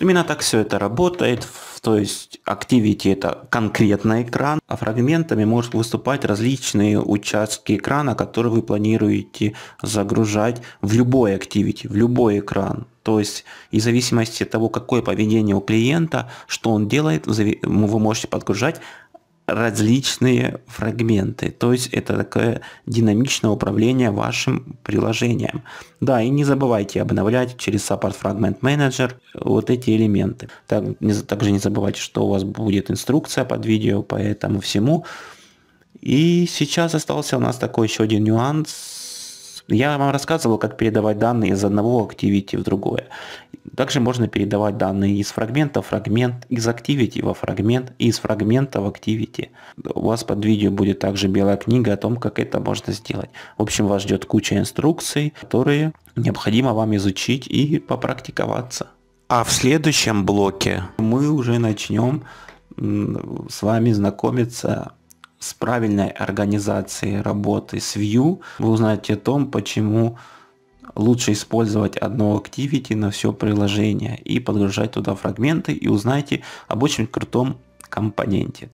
Именно так все это работает, то есть Activity это конкретно экран, а фрагментами может выступать различные участки экрана, которые вы планируете загружать в любой Activity, в любой экран. То есть и в зависимости от того, какое поведение у клиента, что он делает, вы можете подгружать различные фрагменты. То есть это такое динамичное управление вашим приложением. Да, и не забывайте обновлять через Support Fragment Manager вот эти элементы. Так, не, также не забывайте, что у вас будет инструкция под видео по этому всему. И сейчас остался у нас такой еще один нюанс. Я вам рассказывал, как передавать данные из одного Activity в другое. Также можно передавать данные из фрагмента в фрагмент, из Activity во фрагмент и из фрагмента в Activity. У вас под видео будет также белая книга о том, как это можно сделать. В общем, вас ждет куча инструкций, которые необходимо вам изучить и попрактиковаться. А в следующем блоке мы уже начнем с вами знакомиться с правильной организацией работы с View. Вы узнаете о том, почему Лучше использовать одно Activity на все приложение и подгружать туда фрагменты и узнайте об очень крутом компоненте.